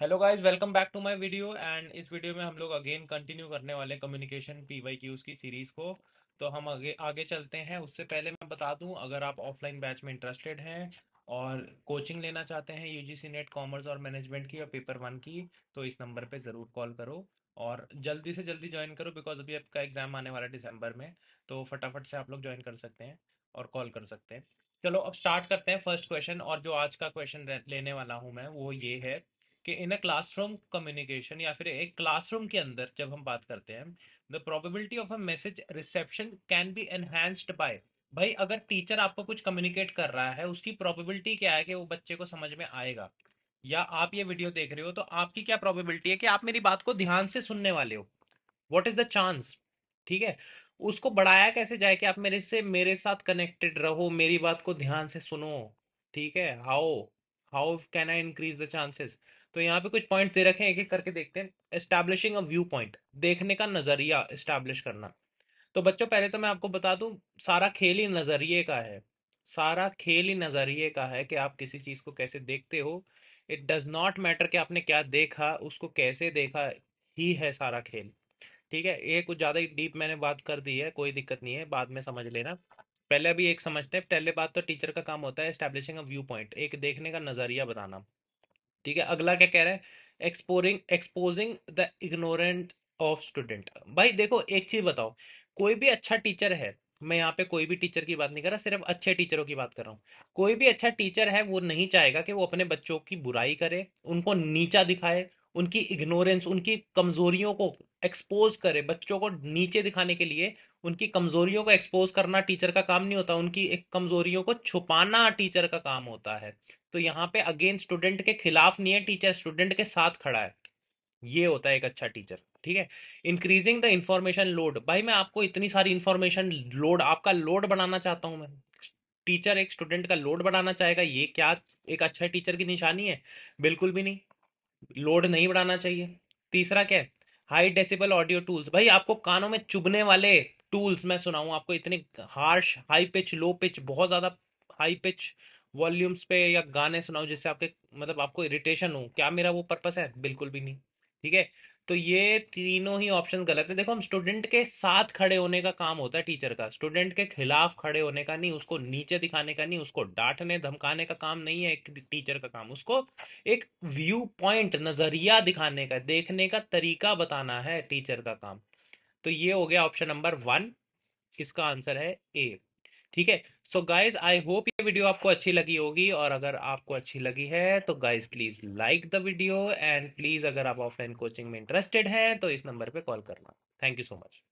hello guys welcome back to my video and इस video में हम लोग अगेन कंटिन्यू करने वाले कम्युनिकेशन पीवाईक्यूज की सीरीज को तो हम आगे आगे चलते हैं उससे पहले मैं बता दूं अगर आप ऑफलाइन बैच में इंटरेस्टेड हैं और कोचिंग लेना चाहते हैं यूजीसी नेट कॉमर्स और मैनेजमेंट की और पेपर वन की तो इस नंबर पर ज़रूर कॉल करो और जल्दी से जल्दी ज्वाइन करो बिकॉज अभी आपका एग्जाम आने वाला है दिसंबर में तो फटाफट से आप लोग ज्वाइन कर सकते हैं और कॉल कर सकते हैं चलो अब स्टार्ट करते हैं फर्स्ट क्वेश्चन और जो आज का क्वेश्चन लेने वाला हूँ मैं वो ये है कि इन अ क्लासरूम कम्युनिकेशन या फिर एक क्लासरूम के अंदर जब हम बात करते हैं the probability of a message reception can be enhanced by भाई अगर टीचर आपको कुछ कम्युनिकेट कर रहा है उसकी प्रोबेबिलिटी क्या है कि वो बच्चे को समझ में आएगा या आप ये वीडियो देख रहे हो तो आपकी क्या प्रोबेबिलिटी है कि आप मेरी बात को ध्यान से सुनने वाले हो वॉट इज द चांस ठीक है उसको बढ़ाया कैसे जाए कि आप मेरे से मेरे साथ कनेक्टेड रहो मेरी बात को ध्यान से सुनो ठीक है आओ how can I increase the chances तो यहाँ पे कुछ पॉइंट दे रखे हैं एक एक करके देखते हैं एस्टैब्लिशिंग अ व्यू पॉइंट देखने का नज़रिया इस्टेब्लिश करना तो बच्चों पहले तो मैं आपको बता दूं सारा खेल ही नज़रिए का है सारा खेल ही नज़रिए का है कि आप किसी चीज़ को कैसे देखते हो इट डज नॉट मैटर कि आपने क्या देखा उसको कैसे देखा ही है सारा खेल ठीक है ये कुछ ज़्यादा ही डीप मैंने बात कर दी है कोई दिक्कत नहीं है बाद में समझ लेना पहले अभी एक समझते हैं पहले बात तो टीचर का काम होता है एस्टेब्लिशिंग अ व्यू पॉइंट एक देखने का नजरिया बताना ठीक है अगला क्या कह रहा है exploring exposing the ignorant of student भाई देखो एक चीज बताओ कोई भी अच्छा टीचर है मैं यहाँ पे कोई भी टीचर की बात नहीं कर रहा सिर्फ अच्छे टीचरों की बात कर रहा हूँ कोई भी अच्छा टीचर है वो नहीं चाहेगा कि वो अपने बच्चों की बुराई करे उनको नीचा दिखाए उनकी इग्नोरेंस उनकी कमजोरियों को एक्सपोज करे बच्चों को नीचे दिखाने के लिए उनकी कमजोरियों को एक्सपोज करना टीचर का काम नहीं होता उनकी एक कमजोरियों को छुपाना टीचर का काम होता है तो यहाँ पे अगेन स्टूडेंट के खिलाफ नहीं है टीचर स्टूडेंट के साथ खड़ा है ये होता है एक अच्छा टीचर ठीक है इंक्रीजिंग द इंफॉर्मेशन लोड भाई मैं आपको इतनी सारी इंफॉर्मेशन लोड आपका लोड बनाना चाहता हूँ मैं टीचर एक स्टूडेंट का लोड बढ़ाना चाहेगा ये क्या एक अच्छा टीचर की निशानी है बिल्कुल भी नहीं लोड नहीं बढ़ाना चाहिए तीसरा क्या है हाई डेसिबल ऑडियो टूल्स भाई आपको कानों में चुभने वाले टूल्स मैं सुनाऊं आपको इतने harsh high pitch low pitch बहुत ज्यादा हाई पिच वॉल्यूम्स पे या गाने सुनाऊ जिससे आपके मतलब आपको इरिटेशन हो क्या मेरा वो पर्पस है बिल्कुल भी नहीं ठीक है तो ये तीनों ही ऑप्शन गलत है देखो हम स्टूडेंट के साथ खड़े होने का काम होता है टीचर का स्टूडेंट के खिलाफ खड़े होने का नहीं उसको नीचे दिखाने का नहीं उसको डांटने धमकाने का काम नहीं है एक टीचर का काम उसको एक व्यू पॉइंट नजरिया दिखाने का देखने का तरीका बताना है टीचर का काम तो ये हो गया ऑप्शन नंबर वन इसका आंसर है ए ठीक है सो गाइज आई होप ये वीडियो आपको अच्छी लगी होगी और अगर आपको अच्छी लगी है तो guys please like the video and please अगर आप ऑफलाइन कोचिंग में इंटरेस्टेड हैं तो इस नंबर पे कॉल करना थैंक यू सो मच